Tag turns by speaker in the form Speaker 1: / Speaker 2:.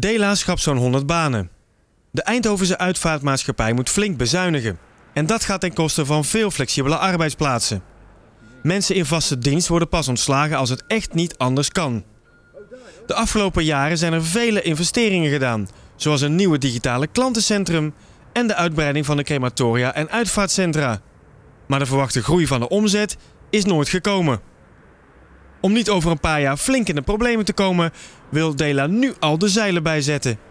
Speaker 1: Dela schapt zo'n 100 banen. De Eindhovense uitvaartmaatschappij moet flink bezuinigen. En dat gaat ten koste van veel flexibele arbeidsplaatsen. Mensen in vaste dienst worden pas ontslagen als het echt niet anders kan. De afgelopen jaren zijn er vele investeringen gedaan, zoals een nieuwe digitale klantencentrum en de uitbreiding van de crematoria en uitvaartcentra. Maar de verwachte groei van de omzet is nooit gekomen. Om niet over een paar jaar flink in de problemen te komen, wil Dela nu al de zeilen bijzetten.